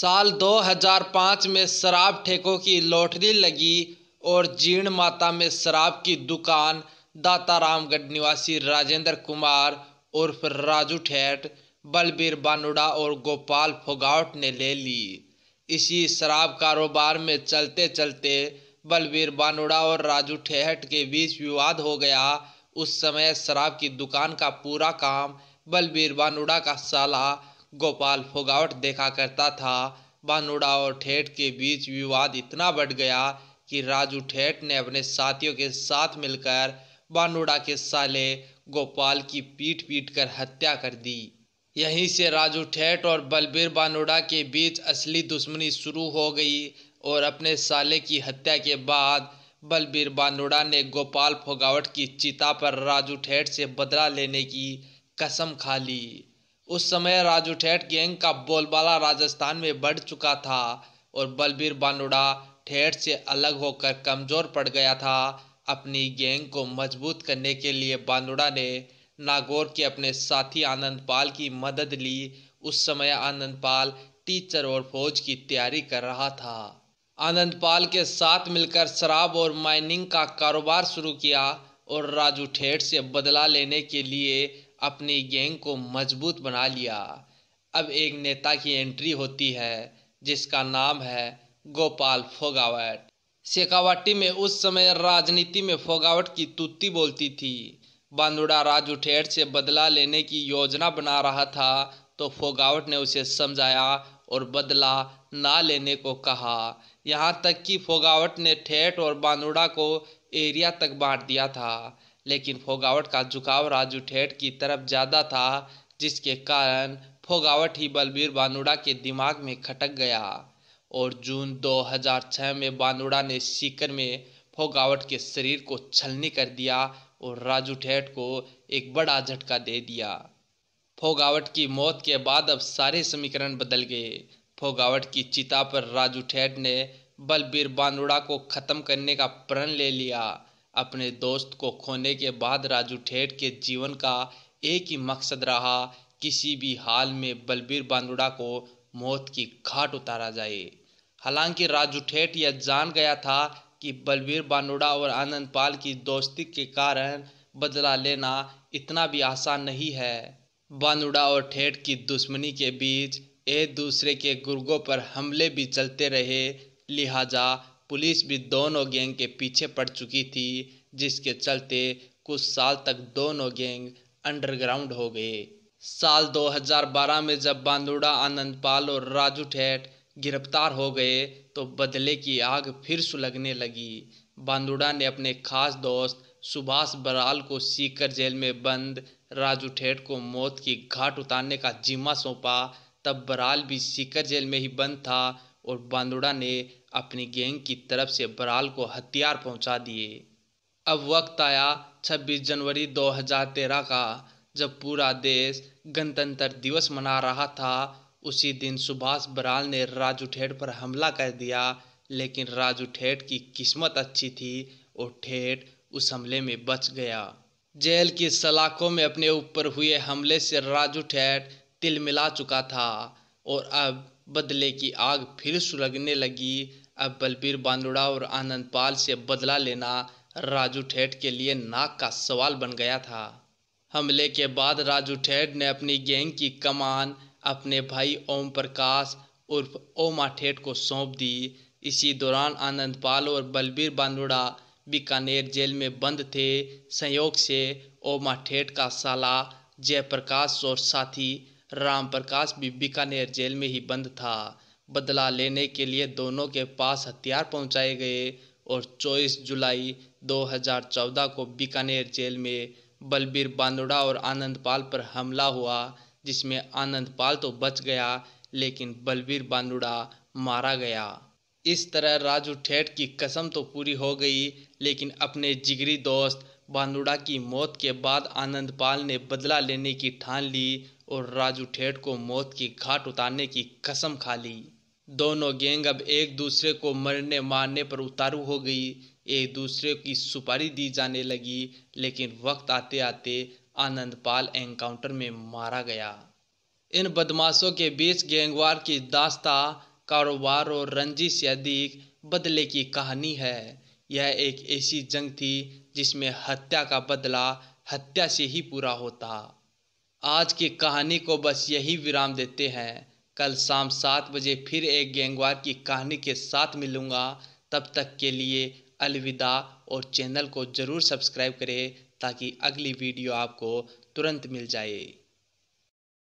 साल 2005 में शराब ठेकों की लॉटरी लगी और जीर्ण माता में शराब की दुकान दातारामगढ़ निवासी राजेंद्र कुमार उर्फ राजू ठेठ बलबीर बानुड़ा और गोपाल फोगावट ने ले ली इसी शराब कारोबार में चलते चलते बलबीर बानुड़ा और राजू ठेहट के बीच विवाद हो गया उस समय शराब की दुकान का पूरा काम बलबीर बानुड़ा का साला गोपाल फोगावट देखा करता था बानुड़ा और ठेठ के बीच विवाद इतना बढ़ गया कि राजू ठेठ ने अपने साथियों के साथ मिलकर बानुड़ा के साले गोपाल की पीट पीट कर हत्या कर दी यहीं से राजू ठेठ और बलबीर बानुड़ा के बीच असली दुश्मनी शुरू हो गई और अपने साले की हत्या के बाद बलबीर बानुड़ा ने गोपाल फोगावट की चिता पर राजू ठेठ से बदला लेने की कसम खा ली उस समय राजू ठेठ गैंग का बोलबाला राजस्थान में बढ़ चुका था और बलबीर बानुड़ा ठेठ से अलग होकर कमज़ोर पड़ गया था अपनी गैंग को मजबूत करने के लिए बानुड़ा ने नागौर के अपने साथी आनंद पाल की मदद ली उस समय आनंद पाल टीचर और फौज की तैयारी कर रहा था आनंद पाल के साथ मिलकर शराब और माइनिंग का कारोबार शुरू किया और राजू ठेठ से बदला लेने के लिए अपनी गैंग को मजबूत बना लिया अब एक नेता की एंट्री होती है जिसका नाम है गोपाल फोगावट शेखावटी में उस समय राजनीति में फोगावट की तुत्ती बोलती थी बांदुड़ा राज उठेड़ से बदला लेने की योजना बना रहा था तो फोगावट ने उसे समझाया और बदला ना लेने को कहा यहाँ तक कि फोगावट ने ठेठ और बांदुड़ा को एरिया तक बांट दिया था लेकिन फोगावट का झुकाव राजू ठेठ की तरफ ज़्यादा था जिसके कारण फोगावट ही बलबीर बानुड़ा के दिमाग में खटक गया और जून 2006 में बानुड़ा ने सीकर में फोगावट के शरीर को छलनी कर दिया और राजू ठेठ को एक बड़ा झटका दे दिया फोगावट की मौत के बाद अब सारे समीकरण बदल गए फोगावट की चिता पर राजू ठेठ ने बलबीर बानुड़ा को ख़त्म करने का प्रण ले लिया अपने दोस्त को खोने के बाद राजू ठेठ के जीवन का एक ही मकसद रहा किसी भी हाल में बलबीर बांदुड़ा को मौत की घाट उतारा जाए हालांकि राजू ठेठ यह जान गया था कि बलबीर बांदुड़ा और आनंद पाल की दोस्ती के कारण बदला लेना इतना भी आसान नहीं है बांदुड़ा और ठेठ की दुश्मनी के बीच एक दूसरे के गुर्गों पर हमले भी चलते रहे लिहाजा पुलिस भी दोनों गैंग के पीछे पड़ चुकी थी जिसके चलते कुछ साल तक दोनों गैंग अंडरग्राउंड हो गए साल 2012 में जब बांदुड़ा आनंदपाल और राजू ठेठ गिरफ्तार हो गए तो बदले की आग फिर सुलगने लगी बांदुड़ा ने अपने खास दोस्त सुभाष बराल को सीकर जेल में बंद राजू ठेठ को मौत की घाट उतारने का जिम्मा सौंपा तब बराल भी सीकर जेल में ही बंद था और बांदुड़ा ने अपनी गैंग की तरफ से बराल को हथियार पहुंचा दिए अब वक्त आया 26 जनवरी 2013 का जब पूरा देश गणतंत्र दिवस मना रहा था उसी दिन सुभाष बराल ने राजू ठेठ पर हमला कर दिया लेकिन राजू ठेठ की किस्मत अच्छी थी और ठेठ उस हमले में बच गया जेल की सलाखों में अपने ऊपर हुए हमले से राजू ठेठ तिल मिला चुका था और अब बदले की आग फिर सुलगने लगी अब बलबीर बांदुड़ा और आनंद पाल से बदला लेना राजू ठेठ के लिए नाक का सवाल बन गया था हमले के बाद राजू ठेठ ने अपनी गैंग की कमान अपने भाई ओम प्रकाश उर्फ ओमा ठेठ को सौंप दी इसी दौरान आनंद पाल और बलबीर बांदुड़ा बीकानेर जेल में बंद थे संयोग से ओमा ठेठ का साला जयप्रकाश और साथी राम प्रकाश भी बीकानेर जेल में ही बंद था बदला लेने के लिए दोनों के पास हथियार पहुंचाए गए और 24 जुलाई 2014 को बीकानेर जेल में बलबीर बांदोड़ा और आनंद पाल पर हमला हुआ जिसमें आनंद पाल तो बच गया लेकिन बलबीर बांदुड़ा मारा गया इस तरह राजू ठेठ की कसम तो पूरी हो गई लेकिन अपने जिगरी दोस्त बांदुड़ा की मौत के बाद आनंद पाल ने बदला लेने की ठान ली और राजू ठेठ को मौत की घाट उतारने की कसम खा ली दोनों गैंग अब एक दूसरे को मरने मारने पर उतारू हो गई एक दूसरे की सुपारी दी जाने लगी लेकिन वक्त आते आते आनंदपाल एनकाउंटर में मारा गया इन बदमाशों के बीच गैंगवार की दास्ता कारोबार और रंजिश से अधिक बदले की कहानी है यह एक ऐसी जंग थी जिसमें हत्या का बदला हत्या से ही पूरा होता आज की कहानी को बस यही विराम देते हैं कल शाम सात बजे फिर एक गैंगवार की कहानी के साथ मिलूँगा तब तक के लिए अलविदा और चैनल को ज़रूर सब्सक्राइब करें ताकि अगली वीडियो आपको तुरंत मिल जाए